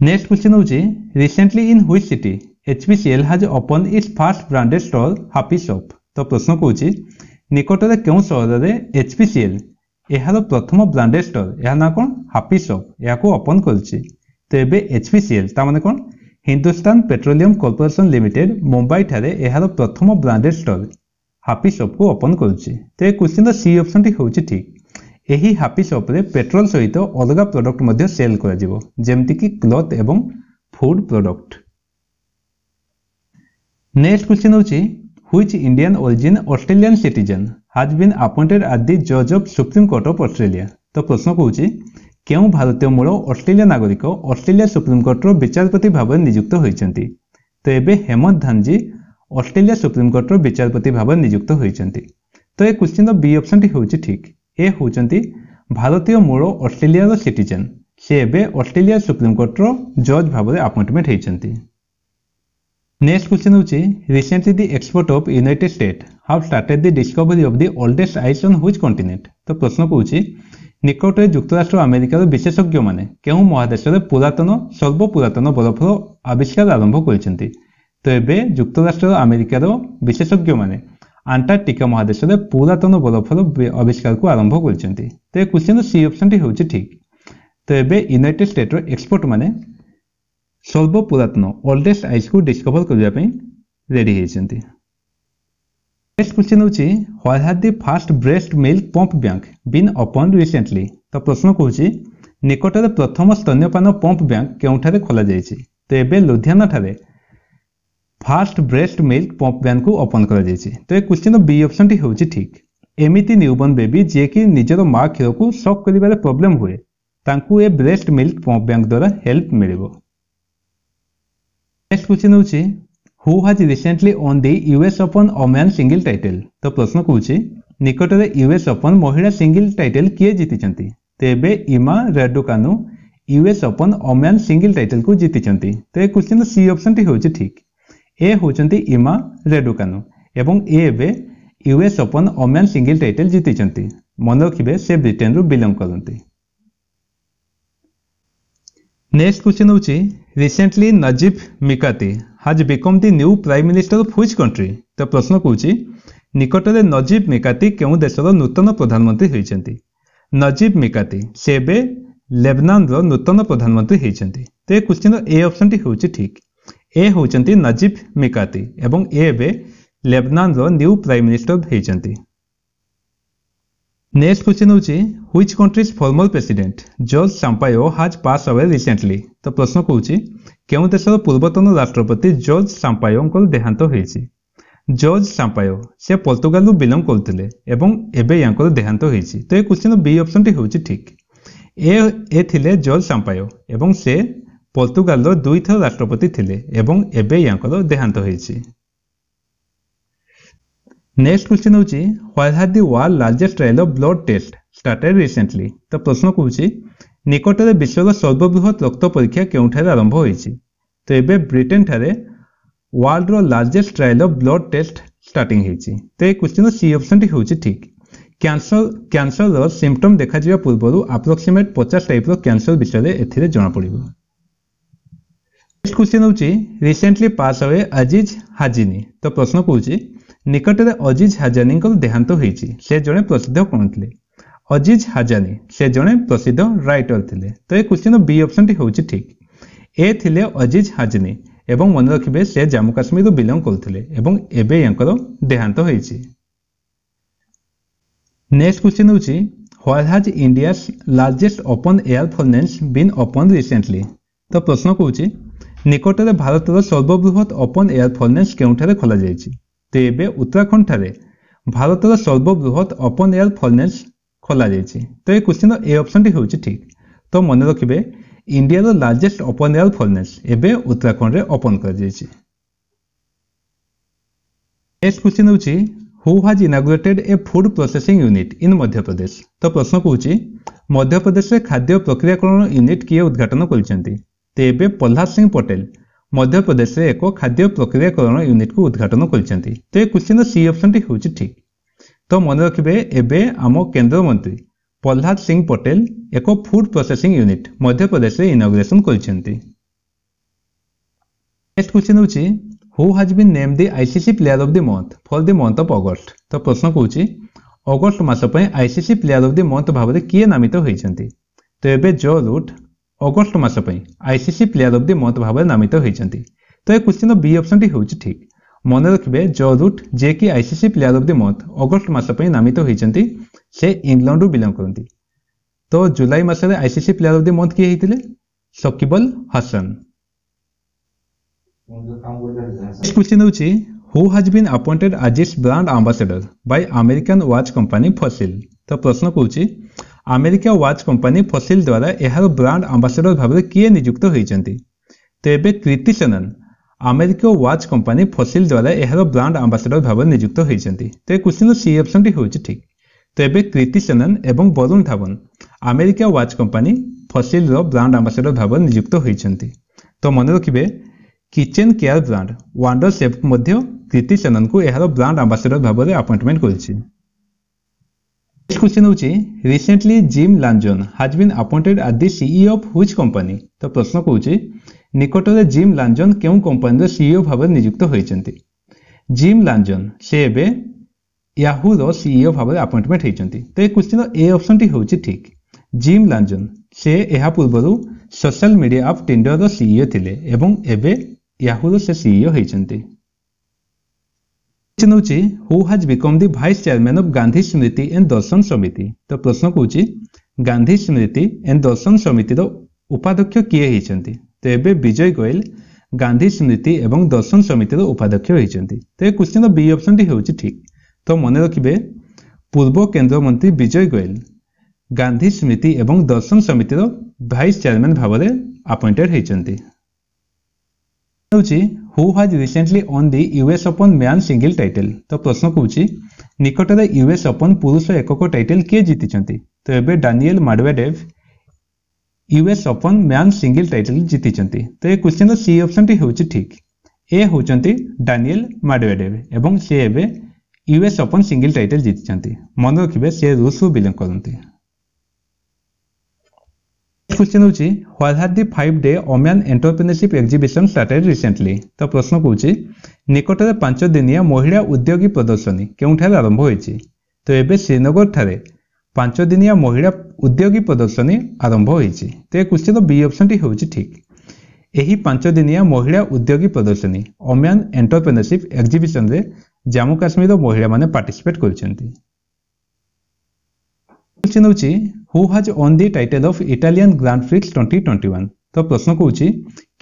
Speaker 1: ନେକ୍ସଟ କ୍ୱେଶ୍ଚିନ୍ ହେଉଛି recently in which city H HPCL has open its first branded stall happy shop ତ ପ୍ରଶ୍ନ କହୁଛି ନିକଟରେ କେଉଁ ସହରରେ ଏଚ୍ ଏଚ୍ବିସିଏଲ୍ ଏହାର ପ୍ରଥମ ବ୍ରାଣ୍ଡେଡ୍ ଷ୍ଟଲ୍ ଏହା ନାଁ କ'ଣ ହାପି ସପ୍ ଏହାକୁ ଓପନ୍ କରିଛି ତ ଏବେ ଏଚ୍ବିସିଏଲ୍ ତା ମାନେ କ'ଣ ହିନ୍ଦୁସ୍ତାନ ପେଟ୍ରୋଲିୟମ କର୍ପୋରେସନ ଲିମିଟେଡ ମୁମ୍ବାଇଠାରେ ଏହାର ପ୍ରଥମ ବ୍ରାଣ୍ଡେଡ୍ ଷ୍ଟୋର ହାପି ସପ୍କୁ ଓପନ୍ କରୁଛି ତେବେ କୋଶ୍ଚିନ୍ର ସି ଅପସନ୍ଟି ହେଉଛି ଠିକ୍ ଏହି ହାପି ସପ୍ରେ ପେଟ୍ରୋଲ ସହିତ ଅଲଗା ପ୍ରଡକ୍ଟ ମଧ୍ୟ ସେଲ୍ କରାଯିବ ଯେମିତିକି କ୍ଲଥ୍ ଏବଂ ଫୁଡ୍ ପ୍ରଡକ୍ଟ ନେକ୍ସଟ କୋଶ୍ଚିନ୍ ହେଉଛି which Indian origin Australian citizen has been appointed as the judge of Supreme Court of Australia? তো প্রশ্ন কৌছি କେଉଁ ଭାରତୀୟ ମୂଳ ଅଷ୍ଟ୍ରେଲିଆ ନାଗରିକ ଅଷ୍ଟ୍ରେଲିଆ ସୁପ୍ରିମକୋର୍ଟର ବିଚାରପତି ଭାବେ ନିଯୁକ୍ତ ହୋଇଛନ୍ତି ତ ଏବେ ହେମନ୍ତ ଧାନଜୀ ଅଷ୍ଟ୍ରେଲିଆ ସୁପ୍ରିମକୋର୍ଟର ବିଚାରପତି ଭାବେ ନିଯୁକ୍ତ ହୋଇଛନ୍ତି ତ ଏ କ୍ୱେଶ୍ଚିନ୍ର ବି ଅପସନ୍ଟି ହେଉଛି ଠିକ୍ ଏ ହେଉଛନ୍ତି ଭାରତୀୟ ମୂଳ ଅଷ୍ଟ୍ରେଲିଆର ସିଟିଜେନ୍ ସେ ଏବେ ଅଷ୍ଟ୍ରେଲିଆ ସୁପ୍ରିମକୋର୍ଟର ଜଜ୍ ଭାବରେ ଆପଏଣ୍ଟମେଣ୍ଟ ହୋଇଛନ୍ତି ନେକ୍ସଟ କ୍ୱେଶ୍ଚିନ୍ ହେଉଛି recently the export of United state have started the discovery of the oldest ice on which continent ତ ପ୍ରଶ୍ନ କହୁଛି ନିକଟରେ ଯୁକ୍ତରାଷ୍ଟ୍ର ଆମେରିକାର ବିଶେଷଜ୍ଞମାନେ କେଉଁ ମହାଦେଶରେ ପୁରାତନ ସର୍ବପୁରାତନ ବରଫର ଆବିଷ୍କାର ଆରମ୍ଭ କରିଛନ୍ତି ତେବେ ଯୁକ୍ତରାଷ୍ଟ୍ର ଆମେରିକାର ବିଶେଷଜ୍ଞମାନେ ଆଣ୍ଟାର୍କଟିକା ମହାଦେଶରେ ପୁରାତନ ବରଫର ଆବିଷ୍କାରକୁ ଆରମ୍ଭ କରିଛନ୍ତି ତେବେ କ୍ୱେଶ୍ଚିନ୍ର ସି ଅପସନ୍ଟି ହେଉଛି ଠିକ୍ ତେବେ ୟୁନାଇଟେଡ୍ ଷ୍ଟେଟ୍ର ଏକ୍ସପର୍ଟମାନେ ସର୍ବପୁରାତନ ଓଲ୍ଡେଷ୍ଟ ଆଇସ୍କୁ ଡିସ୍କଭର କରିବା ପାଇଁ ରେଡ଼ି ହୋଇଛନ୍ତି নেক্সট কোশ্চেন হচ্ছে why has the first breast milk pump bank been open recently ତ ପ୍ରଶ୍ନ କହୁଛି ନିକଟରେ ପ୍ରଥମ ସ୍ତନ୍ୟପାନ ପମ୍ପ ବ୍ୟାଙ୍କ କେଉଁଠାରେ ଖୋଲାଯାଇଛି ତ ଏବେ ଲୁଧିଆନାଠାରେ ফার্স্ট ব্রেস্ট মিল্ক পম্প ব্যাঙ্কু ওপন করা যাইছে তো এই কোশ্চিন বি অপশনটি হচ্ছে ঠিক এমিতি নিউবর্ন বেবি যিয়েকি নিজের মা ক্ষীরকু সক করিবার প্রোবলেম হুয়ে তাঁকু এ ব্রেস্ট মিল্ক পম্প ব্যাঙ্ক দ্বারা হেল্প মিলিব নেক্সট কোশ্চিন হচ্ছে who has recently won the US open woman single title তো প্রশ্ন কହୁଛି নিকটରେ ইউএস ওপন মহিলা সিঙ্গল টাইটেল କିଏ ଜିତିଛନ୍ତି ତେବେ Emma Raducanu US open woman single টাইটেলକୁ ଜିତିଛନ୍ତି ତ ଏ କ୍ୱେଶ୍ଚିନ୍ର ସି ଅପସନ୍ଟି ହେଉଛି ଠିକ୍ ଏ ହେଉଛନ୍ତି ଇମା ରେଡୁକାନୁ ଏବଂ ଏ ଏବେ US open women single title ଜିତିଛନ୍ତି ମନେ ରଖିବେ ସେ ବ୍ରିଟେନ୍ରୁ ବିଲଙ୍ଗ କରନ୍ତି ନେକ୍ସଟ କ୍ୱେଶ୍ଚିନ୍ ହେଉଛି recently Najib Mikati has become the new prime minister of which country ତ ପ୍ରଶ୍ନ କହୁଛି ନିକଟରେ ନଜିବ୍ ମିକାତି କେଉଁ ଦେଶର ନୂତନ ପ୍ରଧାନମନ୍ତ୍ରୀ ହୋଇଛନ୍ତି ନଜିବ୍ ମିକାତି ସେ ଏବେ ଲେବନାନର ନୂତନ ପ୍ରଧାନମନ୍ତ୍ରୀ ହୋଇଛନ୍ତି ତ ଏ କ୍ୱେଶ୍ଚିନ୍ର ଏ ଅପସନ୍ଟି ହେଉଛି ଠିକ୍ ଏ ହେଉଛନ୍ତି ନଜିବ୍ ମିକାତି ଏବଂ ଏ ଏବେ ଲେବନାନର ନ୍ୟୁ ପ୍ରାଇମ୍ ମିନିଷ୍ଟର ହୋଇଛନ୍ତି ନେକ୍ସଟ କ୍ୱେଶ୍ଚିନ୍ ହେଉଛି which countries former president George Sampaio has pass away recently ତ ପ୍ରଶ୍ନ କହୁଛି କେଉଁ ଦେଶର ପୂର୍ବତନ ରାଷ୍ଟ୍ରପତି ଜର୍ଜ ସାମ୍ପାୟୋଙ୍କର ଦେହାନ୍ତ ହୋଇଛି ଜର୍ଜ ସାମ୍ପାୟୋ ସେ ପର୍ତ୍ତୁଗାଲରୁ ବିଲଙ୍ଗ କରୁଥିଲେ ଏବଂ ଏବେ ୟାଙ୍କର ଦେହାନ୍ତ ହୋଇଛି ତ ଏ କ୍ୱେଶ୍ଚିନ୍ର ବି ଅପସନ୍ଟି ହେଉଛି ଠିକ୍ ଏ ଏ ଥିଲେ ଜର୍ଜ ସାମ୍ପାୟୋ ଏବଂ ସେ ପର୍ତ୍ତୁଗାଲର ଦୁଇଥର ରାଷ୍ଟ୍ରପତି ଥିଲେ ଏବଂ ଏବେ ୟାଙ୍କର ଦେହାନ୍ତ ହୋଇଛି ନେକ୍ସଟ କ୍ୱେଶ୍ଚିନ୍ ହେଉଛି what has the world largest trial of blood test started recently ତ ପ୍ରଶ୍ନ କହୁଛି ନିକଟରେ ବିଶ୍ୱର ସର୍ବବୃହତ ରକ୍ତ ପରୀକ୍ଷା କେଉଁଠାରେ ଆରମ୍ଭ ହୋଇଛି ତ ଏବେ ବ୍ରିଟେନ୍ଠାରେ ୱାର୍ଲଡର largest trial of blood test starting ହେଇଛି ତ ଏ କ୍ୱେଶ୍ଚିନ୍ର ସି ଅପସନ୍ଟି ହେଉଛି ଠିକ୍ କ୍ୟାନ୍ସର କ୍ୟାନ୍ସରର ସିମ୍ପଟମ୍ ଦେଖାଯିବା ପୂର୍ବରୁ ଆପ୍ରୋକ୍ସିମେଟ୍ ପଚାଶ ଟାଇପ୍ର କ୍ୟାନ୍ସର ବିଷୟରେ ଏଥିରେ ଜଣାପଡ଼ିବ ନେକ୍ସଟ କ୍ୱେଶ୍ଚିନ୍ ହେଉଛି ରିସେଣ୍ଟଲି ପାସ୍ ହୁଏ ଅଜିଜ ହାଜିନି ତ ପ୍ରଶ୍ନ କହୁଛି ନିକଟରେ ଅଜିଜ ହାଜାନୀଙ୍କର ଦେହାନ୍ତ ହୋଇଛି ସେ ଜଣେ ପ୍ରସିଦ୍ଧ କ'ଣ ଥିଲେ ଅଜିଜ୍ ହାଜାନୀ ସେ ଜଣେ ପ୍ରସିଦ୍ଧ ରାଇଟର ଥିଲେ ତ ଏ କ୍ୱେଶ୍ଚିନ୍ର ବି ଅପସନ୍ଟି ହେଉଛି ଠିକ୍ ଏ ଥିଲେ ଅଜିଜ୍ ହାଜନି ଏବଂ ମନେ ରଖିବେ ସେ ଜାମ୍ମୁ କାଶ୍ମୀରରୁ ବିଲଙ୍ଗ କରୁଥିଲେ ଏବଂ ଏବେ ୟାଙ୍କର ଦେହାନ୍ତ ହୋଇଛି ନେକ୍ସଟ କ୍ୱେଶ୍ଚିନ୍ ହେଉଛି what has India's largest open air fernery been open recently ତ ପ୍ରଶ୍ନ କହୁଛି ନିକଟରେ ଭାରତର ସର୍ବବୃହତ ଓପନ୍ ଏୟାର ଫର୍ନେନ୍ସ କେଉଁଠାରେ ଖୋଲାଯାଇଛି ତ ଏବେ ଉତ୍ତରାଖଣ୍ଡଠାରେ ଭାରତର ସର୍ବବୃହତ ଓପନ୍ ଏୟାର ଫର୍ନେନ୍ସ ଖୋଲାଯାଇଛି ତ ଏ କ୍ୱେଶ୍ଚିନ୍ର ଏ ଅପସନ୍ଟି ହେଉଛି ଠିକ୍ ତ ମନେ ରଖିବେ ଇଣ୍ଡିଆର ଲାର୍ଜେଷ୍ଟ ଓପନ୍ ଏୟାର ଫର୍ନେସ୍ ଏବେ ଉତ୍ତରାଖଣ୍ଡରେ ଓପନ୍ କରାଯାଇଛି ନେକ୍ସଟ କ୍ୱେଶ୍ଚିନ୍ ହେଉଛି who has inaugurated a food processing unit in Madhya Pradesh ତ ପ୍ରଶ୍ନ କହୁଛି ମଧ୍ୟପ୍ରଦେଶରେ ଖାଦ୍ୟ ପ୍ରକ୍ରିୟାକରଣ ୟୁନିଟ୍ କିଏ ଉଦ୍ଘାଟନ କରିଛନ୍ତି ତ ଏବେ ପ୍ରହ୍ଲାଦ ସିଂ ପଟେଲ ମଧ୍ୟପ୍ରଦେଶରେ ଏକ ଖାଦ୍ୟ ପ୍ରକ୍ରିୟାକରଣ ୟୁନିଟ୍କୁ ଉଦ୍ଘାଟନ କରିଛନ୍ତି ତ ଏ କ୍ୱେଶ୍ଚିନ୍ର ସି ଅପସନ୍ଟି ହେଉଛି ଠିକ୍ ତ ମନେ ରଖିବେ ଏବେ ଆମ କେନ୍ଦ୍ରମନ୍ତ୍ରୀ ପ୍ରହ୍ଲାଦ ସିଂ ପଟେଲ ଏକ ଫୁଡ୍ ପ୍ରୋସେସିଂ ୟୁନିଟ୍ ମଧ୍ୟପ୍ରଦେଶରେ ଇନଗ୍ରେସନ୍ କରିଛନ୍ତି ନେକ୍ସଟ କ୍ୱେଶ୍ଚିନ୍ ହେଉଛି who has been name the ICC player of the month for the month of August ତ ପ୍ରଶ୍ନ କହୁଛି ଅଗଷ୍ଟ ମାସ ପାଇଁ ICC player of the month ଭାବରେ କିଏ ନାମିତ ହୋଇଛନ୍ତି ତ ଏବେ ଜୋ ରୁଟ୍ ଅଗଷ୍ଟ ମାସ ପାଇଁ ICC player of the month ଭାବରେ ନାମିତ ହୋଇଛନ୍ତି ତ ଏ କ୍ୱେଶ୍ଚିନ୍ର ବି ଅପସନ୍ଟି ହେଉଛି ଠିକ୍ ମନେ ରଖିବେ ଜୋ ରୁଟ୍ ଯିଏକି ICC player of the month August ମାସ ପାଇଁ ନାମିତ ହୋଇଛନ୍ତି ସେ ଇଂଲଣ୍ଡରୁ ବିଲଙ୍ଗ କରନ୍ତି ତ ଜୁଲାଇ ମାସରେ ICC player of the month କିଏ ହେଇଥିଲେ ସକିବଲ ହସନ କ୍ୱେଶ୍ଚିନ୍ ହେଉଛି who has been appointed as its brand ambassador by American watch company Fossil ତ ପ୍ରଶ୍ନ କହୁଛି ଆମେରିକା ୱାଚ୍ କମ୍ପାନୀ ଫସିଲ୍ ଦ୍ୱାରା ଏହାର ବ୍ରାଣ୍ଡ ଆମ୍ବାସେଡର ଭାବରେ କିଏ ନିଯୁକ୍ତ ହୋଇଛନ୍ତି ତ ଏବେ କ୍ରିତି ସେନନ୍ ଆମେରିକୀୟ ୱାଚ୍ କମ୍ପାନୀ ଫସିଲ୍ ଦ୍ୱାରା ଏହାର ବ୍ରାଣ୍ଡ ଆମ୍ବାସଡର ଭାବେ ନିଯୁକ୍ତ ହୋଇଛନ୍ତି ତ ଏ କ୍ୱେଶ୍ଚିନ୍ର ସି ଅପସନ୍ଟି ହେଉଛି ଠିକ୍ ତ ଏବେ କ୍ରିତି ସେନନ୍ ଏବଂ ବରୁଣ ଧାୱନ୍ ଆମେରିକୀୟ ୱାଚ୍ କମ୍ପାନୀ ଫସିଲ୍ର ବ୍ରାଣ୍ଡ ଆମ୍ବାସଡର ଭାବେ ନିଯୁକ୍ତ ହୋଇଛନ୍ତି ତ ମନେ ରଖିବେ କିଚେନ୍ କେୟାର ବ୍ରାଣ୍ଡ ୱାଣ୍ଡର ସେଫ୍କୁ ମଧ୍ୟ କ୍ରିତି ସେନନ୍ଙ୍କୁ ଏହାର ବ୍ରାଣ୍ଡ ଆମ୍ବାସଡର ଭାବରେ ଆପଏଣ୍ଟମେଣ୍ଟ କରିଛି ନେକ୍ସଟ କ୍ୱେଶ୍ଚନ୍ ହେଉଛି recently Jim Lanzone has been appointed at the CEO of whose company ତ ପ୍ରଶ୍ନ କହୁଛି ନିକଟରେ ଜିମ୍ ଲାଞ୍ଜନ୍ କେଉଁ କମ୍ପାନୀର ସିଇଓ ଭାବରେ ନିଯୁକ୍ତ ହୋଇଛନ୍ତି ଜିମ୍ ଲାଞ୍ଜନ୍ ସେ ଏବେ ୟାହୁର ସିଇଓ ଭାବରେ ଆପଏଣ୍ଟମେଣ୍ଟ ହୋଇଛନ୍ତି ତ ଏ କ୍ୱେଶ୍ଚିନ୍ର ଏ ଅପସନ୍ଟି ହେଉଛି ଠିକ୍ ଜିମ୍ ଲାଞ୍ଜନ୍ ସେ ଏହା ପୂର୍ବରୁ ସୋସିଆଲ ମିଡ଼ିଆ ଅଫ୍ ଟିଣ୍ଡରର ସିଇଓ ଥିଲେ ଏବଂ ଏବେ ୟାହୁର ସେ ସିଇଓ ହୋଇଛନ୍ତି क्वेश्चन ହେଉଛି who has become the vice chairman of Gandhi Smriti and Darshan Samiti ତ ପ୍ରଶ୍ନ କହୁଛି ଗାନ୍ଧୀ ସ୍ମୃତି ଏଣ୍ଡ ଦର୍ଶନ ସମିତିର ଉପାଧ୍ୟକ୍ଷ କିଏ ହୋଇଛନ୍ତି তো এবে বিজয় গোয়েল গান্ধী স্মৃতি এবং দর্শন সমিতির উপাধ্যক্ষ হয়েছেন তো এই কোশ্চিন বি অপশনটি হচ্ছে ঠিক তো মনে রাখবে পূর্ব কেন্দ্রমন্ত্রী বিজয় গোয়েল গান্ধী স্মৃতি এবং দর্শন সমিতির ভাইস চেয়ারম্যান ভাবে আপয়েন্টেড হয়েছেন ହେଉଛି who has recently won the US Open man single title ତ ପ୍ରଶ୍ନ କହୁଛି ନିକଟରେ ୟୁଏସ୍ ଅପନ୍ ପୁରୁଷ ଏକକ ଟାଇଟେଲ୍ କିଏ ଜିତିଛନ୍ତି ତ ଏବେ Daniel Medvedev US Open man single title ଜିତିଛନ୍ତି ତ ଏ କ୍ୱେଶ୍ଚିନ୍ର ସି ଅପସନ୍ଟି ହେଉଛି ଠିକ୍ ଏ ହେଉଛନ୍ତି ଡାନିଏଲ୍ ମାଡ଼ୱେଡେଭ୍ ଏବଂ ସେ ଏବେ ୟୁଏସ୍ ଓପନ୍ ସିଙ୍ଗିଲ୍ ଟାଇଟଲ୍ ଜିତିଛନ୍ତି ମନେ ରଖିବେ ସେ ରୁଷରୁ ବିଲଙ୍ଗ କରନ୍ତି क्वेश्चन ହେଉଛି what are the five day women entrepreneurship exhibition started recently तो प्रश्न कौन निकटर पांच दिनिया ମହିଳା ଉଦ୍ୟୋଗୀ ପ୍ରଦର୍ଶନୀ केउठार ଆରମ୍ଭ ହୋଇଛି ତ ଏବେ ଶ୍ରୀନଗରଠାରେ ପାଞ୍ଚ ଦିନିଆ ମହିଳା ଉଦ୍ୟୋଗୀ ପ୍ରଦର୍ଶନୀ ଆରମ୍ଭ ହୋଇଛି ତେବେ କୋଶ୍ଚିନ୍ର ବି ଅପସନ୍ଟି ହେଉଛି ଠିକ୍ ଏହି ପାଞ୍ଚ ଦିନିଆ ମହିଳା ଉଦ୍ୟୋଗୀ ପ୍ରଦର୍ଶନୀ ଅମ୍ୟାନ୍ ଏଣ୍ଟରପ୍ରେନରସିପ୍ ଏକ୍ଜିବିସନ୍ରେ ଜାମ୍ମୁ କାଶ୍ମୀରର ମହିଳାମାନେ ପାର୍ଟିସିପେଟ୍ କରିଛନ୍ତି କୋଶ୍ଚିନ୍ ହେଉଛି who has won the title of Italian Grand Prix twenty twenty one ତ ପ୍ରଶ୍ନ କହୁଛି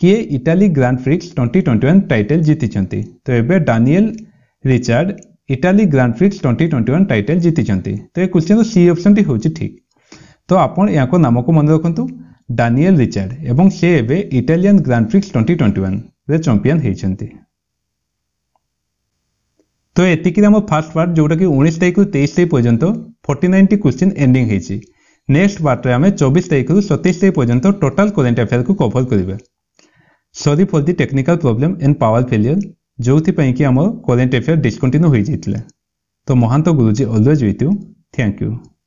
Speaker 1: କିଏ Italy Grand Prix twenty twenty one title ଜିତିଛନ୍ତି ତ ଏବେ Daniel Richard Italy Grand Prix twenty twenty one title ଜିତିଛନ୍ତି ତ ଏ କ୍ୱେଶ୍ଚିନ୍ର ସି ଅପସନ୍ଟି ହେଉଛି ଠିକ୍ ତ ଆପଣ ୟାଙ୍କ ନାମକୁ ମନେ ରଖନ୍ତୁ ଡାନିଏଲ ରିଚାର୍ଡ ଏବଂ ସେ ଏବେ Italian Grand Prix twenty twenty ୱାନ୍ରେ ଚମ୍ପିଆନ୍ ହେଇଛନ୍ତି ତ ଏତିକିରେ ଆମ ଫାର୍ଷ୍ଟ ପାର୍ଟ ଯେଉଁଟାକି ଉଣେଇଶ ତାରିଖରୁ ତେଇଶ ତାରିଖ ପର୍ଯ୍ୟନ୍ତ ଫର୍ଟି ନାଇନ୍ଟି କ୍ୱେଶ୍ଚିନ୍ ଏଣ୍ଡିଂ ହେଇଛି ନେକ୍ସଟ ପାର୍ଟରେ ଆମେ ଚବିଶ ତାରିଖରୁ ସତେଇଶ ତାରିଖ ପର୍ଯ୍ୟନ୍ତ ଟୋଟାଲ କରେଣ୍ଟ ଆଫେୟାର୍କୁ କଭର କରିବା sorry for the technical problem and power failure ଯେଉଁଥିପାଇଁ କି ଆମ କରେଣ୍ଟ ଆଫେୟାର ଡିସକଣ୍ଟିନ୍ୟୁ ହୋଇଯାଇଥିଲା ତ Mahanta Guruji always with you thank you